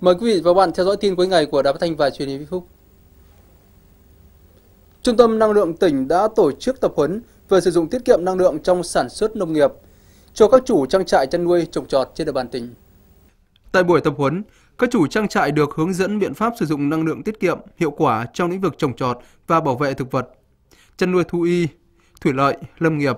Mời quý vị và bạn theo dõi tin cuối ngày của Đài Phát Thanh và Truyền hình Vĩnh Phúc. Trung tâm Năng lượng tỉnh đã tổ chức tập huấn về sử dụng tiết kiệm năng lượng trong sản xuất nông nghiệp cho các chủ trang trại chăn nuôi trồng trọt trên địa bàn tỉnh. Tại buổi tập huấn, các chủ trang trại được hướng dẫn biện pháp sử dụng năng lượng tiết kiệm hiệu quả trong lĩnh vực trồng trọt và bảo vệ thực vật, chăn nuôi thú y, thủy lợi, lâm nghiệp.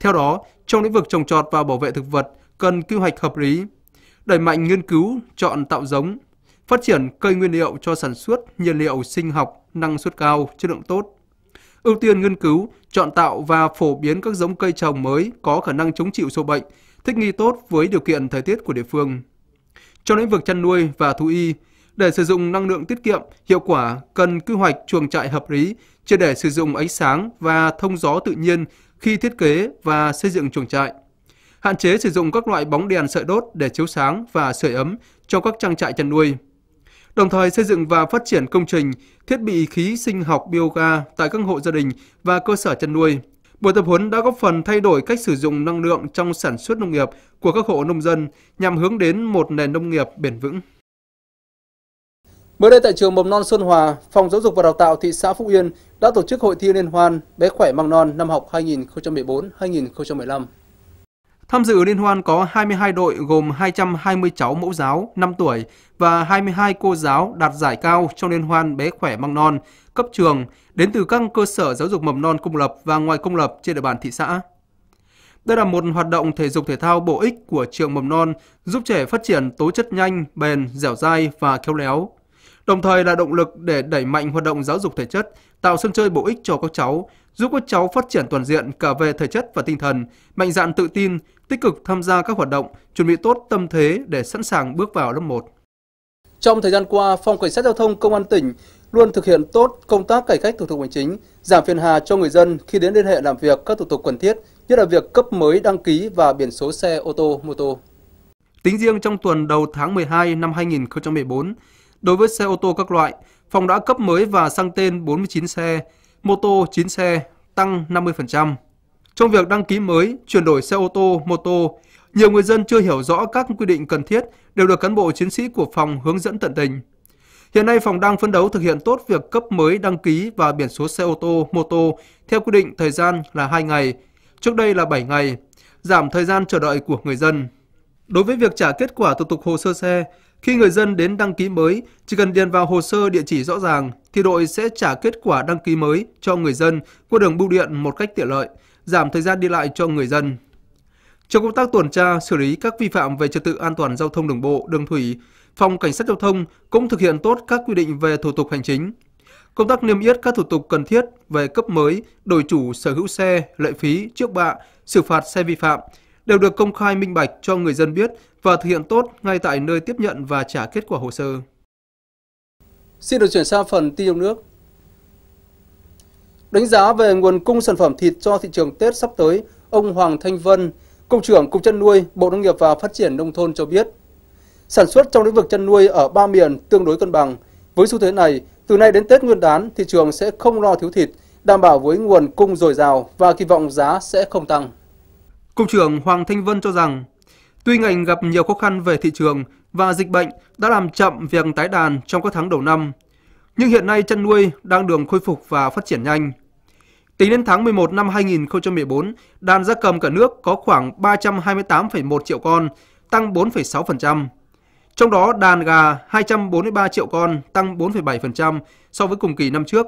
Theo đó, trong lĩnh vực trồng trọt và bảo vệ thực vật cần quy hoạch hợp lý, đẩy mạnh nghiên cứu, chọn tạo giống, phát triển cây nguyên liệu cho sản xuất nhiên liệu sinh học năng suất cao, chất lượng tốt. Ưu tiên nghiên cứu, chọn tạo và phổ biến các giống cây trồng mới có khả năng chống chịu sâu bệnh, thích nghi tốt với điều kiện thời tiết của địa phương. Trong lĩnh vực chăn nuôi và thú y, để sử dụng năng lượng tiết kiệm, hiệu quả cần quy hoạch chuồng trại hợp lý, chưa để sử dụng ánh sáng và thông gió tự nhiên khi thiết kế và xây dựng chuồng trại hạn chế sử dụng các loại bóng đèn sợi đốt để chiếu sáng và sưởi ấm cho các trang trại chăn nuôi. Đồng thời xây dựng và phát triển công trình, thiết bị khí sinh học bioga tại các hộ gia đình và cơ sở chăn nuôi. Buổi tập huấn đã góp phần thay đổi cách sử dụng năng lượng trong sản xuất nông nghiệp của các hộ nông dân nhằm hướng đến một nền nông nghiệp bền vững. Mới đây tại trường Mầm non Xuân Hòa, Phòng Giáo dục và Đào tạo thị xã Phúc Yên đã tổ chức hội thi liên hoan Bé khỏe măng non năm học 2014-2015. Tham dự liên hoan có 22 đội gồm 220 cháu mẫu giáo 5 tuổi và 22 cô giáo đạt giải cao trong liên hoan bé khỏe măng non cấp trường đến từ các cơ sở giáo dục mầm non công lập và ngoài công lập trên địa bàn thị xã. Đây là một hoạt động thể dục thể thao bổ ích của trường mầm non giúp trẻ phát triển tố chất nhanh, bền, dẻo dai và khéo léo, đồng thời là động lực để đẩy mạnh hoạt động giáo dục thể chất, tạo sân chơi bổ ích cho các cháu, giúp các cháu phát triển toàn diện cả về thể chất và tinh thần, mạnh dạn tự tin, tích cực tham gia các hoạt động, chuẩn bị tốt tâm thế để sẵn sàng bước vào lớp 1. Trong thời gian qua, Phòng Cảnh sát Giao thông Công an tỉnh luôn thực hiện tốt công tác cải cách thủ tục hành chính, giảm phiền hà cho người dân khi đến liên hệ làm việc các thủ tục cần thiết, nhất là việc cấp mới đăng ký và biển số xe ô tô, mô tô. Tính riêng trong tuần đầu tháng 12 năm 2014, Đối với xe ô tô các loại, phòng đã cấp mới và sang tên 49 xe, mô tô 9 xe, tăng 50%. Trong việc đăng ký mới, chuyển đổi xe ô tô, mô tô, nhiều người dân chưa hiểu rõ các quy định cần thiết đều được cán bộ chiến sĩ của phòng hướng dẫn tận tình. Hiện nay phòng đang phấn đấu thực hiện tốt việc cấp mới đăng ký và biển số xe ô tô, mô tô theo quy định thời gian là 2 ngày, trước đây là 7 ngày, giảm thời gian chờ đợi của người dân. Đối với việc trả kết quả thủ tục hồ sơ xe, khi người dân đến đăng ký mới, chỉ cần điền vào hồ sơ địa chỉ rõ ràng thì đội sẽ trả kết quả đăng ký mới cho người dân qua đường bưu điện một cách tiện lợi, giảm thời gian đi lại cho người dân. Trong công tác tuần tra, xử lý các vi phạm về trật tự an toàn giao thông đường bộ, đường thủy, phòng cảnh sát giao thông cũng thực hiện tốt các quy định về thủ tục hành chính. Công tác niêm yết các thủ tục cần thiết về cấp mới, đổi chủ sở hữu xe, lệ phí, trước bạ, xử phạt xe vi phạm, đều được công khai minh bạch cho người dân biết và thực hiện tốt ngay tại nơi tiếp nhận và trả kết quả hồ sơ. Xin được chuyển sang phần tin trong nước. Đánh giá về nguồn cung sản phẩm thịt cho thị trường Tết sắp tới, ông Hoàng Thanh Vân, Cục trưởng Cục chăn nuôi, Bộ Nông nghiệp và Phát triển Nông thôn cho biết, sản xuất trong lĩnh vực chăn nuôi ở ba miền tương đối cân bằng. Với xu thế này, từ nay đến Tết Nguyên đán, thị trường sẽ không lo thiếu thịt, đảm bảo với nguồn cung dồi dào và kỳ vọng giá sẽ không tăng. Cục trưởng Hoàng Thanh Vân cho rằng, tuy ngành gặp nhiều khó khăn về thị trường và dịch bệnh đã làm chậm việc tái đàn trong các tháng đầu năm, nhưng hiện nay chăn nuôi đang đường khôi phục và phát triển nhanh. Tính đến tháng 11 năm 2014, đàn gia cầm cả nước có khoảng 328,1 triệu con, tăng 4,6%. Trong đó đàn gà 243 triệu con, tăng 4,7% so với cùng kỳ năm trước.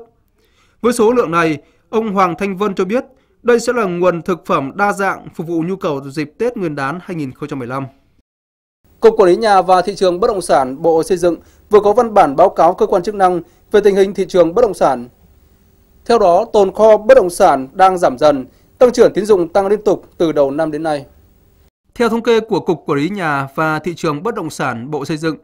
Với số lượng này, ông Hoàng Thanh Vân cho biết – đây sẽ là nguồn thực phẩm đa dạng phục vụ nhu cầu dịp Tết Nguyên đán 2015. Cục Quản lý nhà và thị trường bất động sản Bộ Xây dựng vừa có văn bản báo cáo cơ quan chức năng về tình hình thị trường bất động sản. Theo đó, tồn kho bất động sản đang giảm dần, tăng trưởng tín dụng tăng liên tục từ đầu năm đến nay. Theo thống kê của Cục Quản lý nhà và thị trường bất động sản Bộ Xây dựng,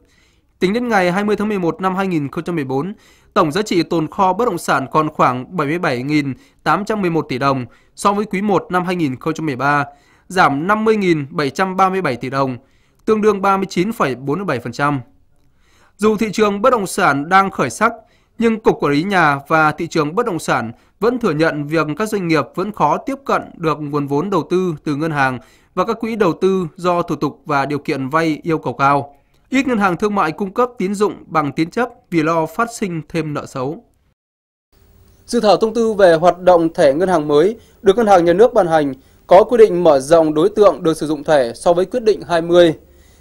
Tính đến ngày 20 tháng 11 năm 2014, tổng giá trị tồn kho bất động sản còn khoảng 77.811 tỷ đồng so với quý 1 năm 2013, giảm 50.737 tỷ đồng, tương đương 39,47%. Dù thị trường bất động sản đang khởi sắc, nhưng Cục Quản lý Nhà và Thị trường Bất động sản vẫn thừa nhận việc các doanh nghiệp vẫn khó tiếp cận được nguồn vốn đầu tư từ ngân hàng và các quỹ đầu tư do thủ tục và điều kiện vay yêu cầu cao. Ít ngân hàng thương mại cung cấp tín dụng bằng tín chấp vì lo phát sinh thêm nợ xấu. Dự thảo thông tư về hoạt động thẻ ngân hàng mới được Ngân hàng Nhà nước ban hành có quy định mở rộng đối tượng được sử dụng thẻ so với quyết định 20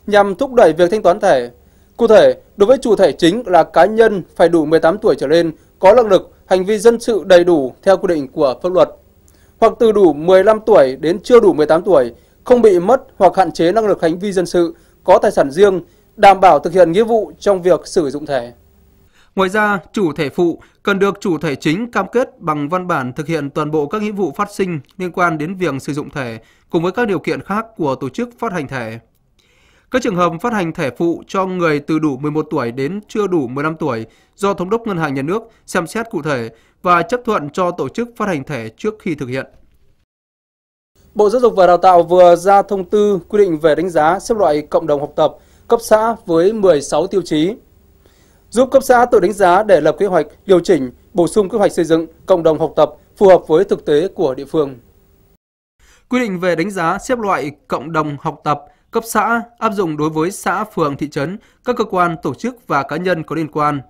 nhằm thúc đẩy việc thanh toán thẻ. Cụ thể, đối với chủ thẻ chính là cá nhân phải đủ 18 tuổi trở lên, có năng lực, hành vi dân sự đầy đủ theo quy định của pháp luật, hoặc từ đủ 15 tuổi đến chưa đủ 18 tuổi, không bị mất hoặc hạn chế năng lực hành vi dân sự, có tài sản riêng đảm bảo thực hiện nghĩa vụ trong việc sử dụng thẻ. Ngoài ra, chủ thẻ phụ cần được chủ thẻ chính cam kết bằng văn bản thực hiện toàn bộ các nghĩa vụ phát sinh liên quan đến việc sử dụng thẻ cùng với các điều kiện khác của tổ chức phát hành thẻ. Các trường hợp phát hành thẻ phụ cho người từ đủ 11 tuổi đến chưa đủ 15 tuổi do Thống đốc Ngân hàng Nhà nước xem xét cụ thể và chấp thuận cho tổ chức phát hành thẻ trước khi thực hiện. Bộ Giáo dục và Đào tạo vừa ra thông tư quy định về đánh giá xếp loại cộng đồng học tập cấp xã với 16 tiêu chí, giúp cấp xã tự đánh giá để lập kế hoạch, điều chỉnh, bổ sung kế hoạch xây dựng cộng đồng học tập phù hợp với thực tế của địa phương. Quy định về đánh giá xếp loại cộng đồng học tập cấp xã áp dụng đối với xã, phường, thị trấn, các cơ quan, tổ chức và cá nhân có liên quan.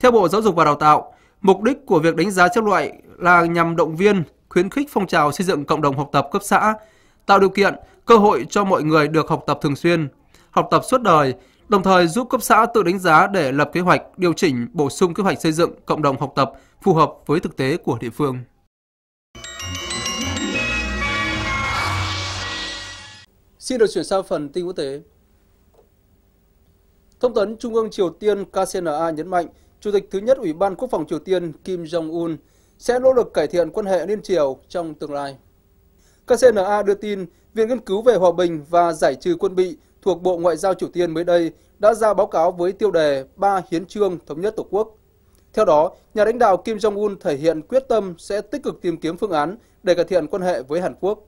Theo Bộ Giáo dục và Đào tạo, mục đích của việc đánh giá xếp loại là nhằm động viên, khuyến khích phong trào xây dựng cộng đồng học tập cấp xã, tạo điều kiện, cơ hội cho mọi người được học tập thường xuyên, học tập suốt đời, đồng thời giúp cấp xã tự đánh giá để lập kế hoạch, điều chỉnh, bổ sung kế hoạch xây dựng cộng đồng học tập phù hợp với thực tế của địa phương. Xin được chuyển sang phần tin quốc tế. Thông tấn Trung ương Triều Tiên KCNA nhấn mạnh, Chủ tịch thứ nhất Ủy ban Quốc phòng Triều Tiên Kim Jong-un sẽ nỗ lực cải thiện quan hệ liên triều trong tương lai. KCNA đưa tin Viện Nghiên cứu về Hòa bình và Giải trừ quân bị thuộc Bộ Ngoại giao Triều Tiên mới đây đã ra báo cáo với tiêu đề ba hiến trương thống nhất Tổ quốc. Theo đó, nhà lãnh đạo Kim Jong-un thể hiện quyết tâm sẽ tích cực tìm kiếm phương án để cải thiện quan hệ với Hàn Quốc.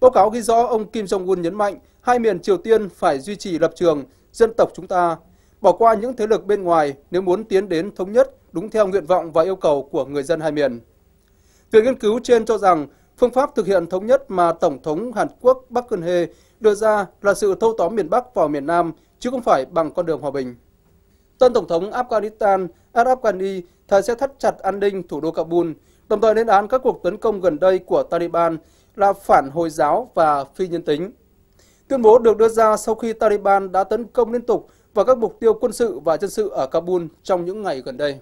Báo cáo ghi rõ ông Kim Jong-un nhấn mạnh hai miền Triều Tiên phải duy trì lập trường dân tộc chúng ta, bỏ qua những thế lực bên ngoài nếu muốn tiến đến thống nhất đúng theo nguyện vọng và yêu cầu của người dân hai miền. Việc nghiên cứu trên cho rằng phương pháp thực hiện thống nhất mà Tổng thống Hàn Quốc Bắc Geun-hye đưa ra là sự thâu tóm miền Bắc vào miền Nam, chứ không phải bằng con đường hòa bình. Tân Tổng thống Afghanistan Ashraf Ghani thời sẽ thắt chặt an ninh thủ đô Kabul, đồng thời lên án các cuộc tấn công gần đây của Taliban là phản Hồi giáo và phi nhân tính. Tuyên bố được đưa ra sau khi Taliban đã tấn công liên tục vào các mục tiêu quân sự và dân sự ở Kabul trong những ngày gần đây.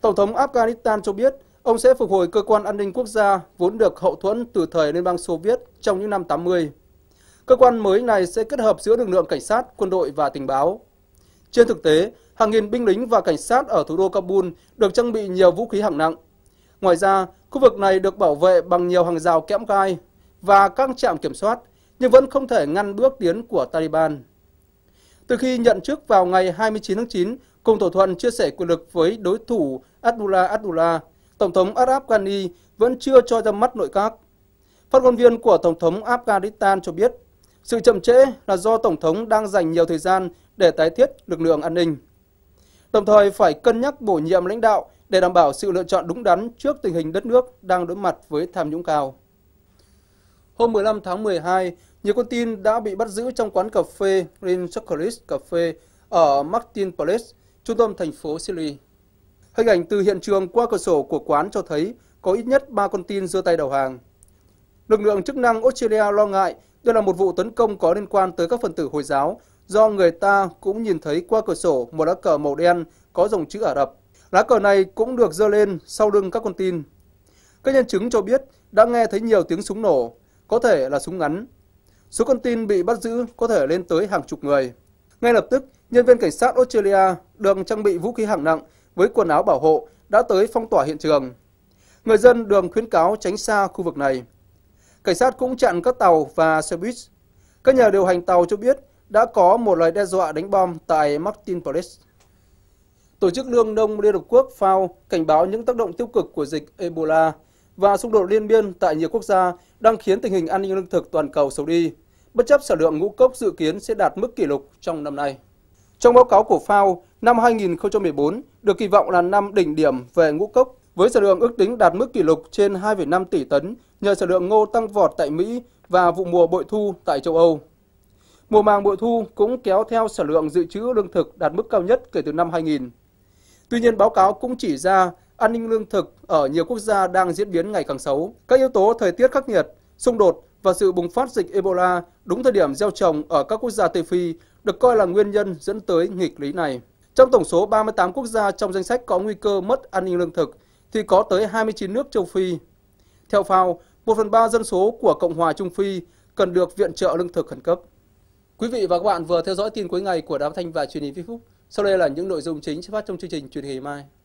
Tổng thống Afghanistan cho biết ông sẽ phục hồi cơ quan an ninh quốc gia vốn được hậu thuẫn từ thời Liên bang Xô Viết trong những năm 80. Cơ quan mới này sẽ kết hợp giữa lực lượng cảnh sát, quân đội và tình báo. Trên thực tế, hàng nghìn binh lính và cảnh sát ở thủ đô Kabul được trang bị nhiều vũ khí hạng nặng. Ngoài ra, khu vực này được bảo vệ bằng nhiều hàng rào kẽm gai và các trạm kiểm soát, nhưng vẫn không thể ngăn bước tiến của Taliban. Từ khi nhận chức vào ngày 29 tháng 9, cùng thỏa thuận chia sẻ quyền lực với đối thủ Abdullah Abdullah, Tổng thống Arab Ghani vẫn chưa cho ra mắt nội các. Phát ngôn viên của Tổng thống Afghanistan cho biết sự chậm trễ là do Tổng thống đang dành nhiều thời gian để tái thiết lực lượng an ninh. Đồng thời phải cân nhắc bổ nhiệm lãnh đạo để đảm bảo sự lựa chọn đúng đắn trước tình hình đất nước đang đối mặt với tham nhũng cao. Hôm 15 tháng 12, nhiều con tin đã bị bắt giữ trong quán cà phê Green Chocolate Cafe ở Martin Palace, trung tâm thành phố Syria. Hình ảnh từ hiện trường qua cửa sổ của quán cho thấy có ít nhất 3 con tin giơ tay đầu hàng. Lực lượng chức năng Australia lo ngại đây là một vụ tấn công có liên quan tới các phần tử Hồi giáo do người ta cũng nhìn thấy qua cửa sổ một lá cờ màu đen có dòng chữ Ả Rập. Lá cờ này cũng được dơ lên sau lưng các con tin. Các nhân chứng cho biết đã nghe thấy nhiều tiếng súng nổ, có thể là súng ngắn. Số con tin bị bắt giữ có thể lên tới hàng chục người. Ngay lập tức, nhân viên cảnh sát Australia được trang bị vũ khí hạng nặng với quần áo bảo hộ đã tới phong tỏa hiện trường. Người dân đường khuyến cáo tránh xa khu vực này. Cảnh sát cũng chặn các tàu và xe buýt. Các nhà điều hành tàu cho biết đã có một lời đe dọa đánh bom tại Martin Palace. Tổ chức Lương Đông Liên Hợp Quốc FAO cảnh báo những tác động tiêu cực của dịch Ebola và xung đột liên biên tại nhiều quốc gia đang khiến tình hình an ninh lương thực toàn cầu xấu đi, bất chấp sản lượng ngũ cốc dự kiến sẽ đạt mức kỷ lục trong năm nay. Trong báo cáo của FAO, năm 2014 được kỳ vọng là năm đỉnh điểm về ngũ cốc với sản lượng ước tính đạt mức kỷ lục trên 2,5 tỷ tấn nhờ sản lượng ngô tăng vọt tại Mỹ và vụ mùa bội thu tại châu Âu. Mùa màng bội thu cũng kéo theo sản lượng dự trữ lương thực đạt mức cao nhất kể từ năm 2000. Tuy nhiên, báo cáo cũng chỉ ra an ninh lương thực ở nhiều quốc gia đang diễn biến ngày càng xấu. Các yếu tố thời tiết khắc nghiệt, xung đột và sự bùng phát dịch Ebola đúng thời điểm gieo trồng ở các quốc gia Tây Phi được coi là nguyên nhân dẫn tới nghịch lý này. Trong tổng số 38 quốc gia trong danh sách có nguy cơ mất an ninh lương thực, thì có tới 29 nước châu Phi. Theo FAO, 1 phần 3 dân số của Cộng hòa Trung Phi cần được viện trợ lương thực khẩn cấp. Quý vị và các bạn vừa theo dõi tin cuối ngày của Đám Thanh và truyền hình Vĩnh Phúc. Sau đây là những nội dung chính sẽ phát trong chương trình truyền hình mai.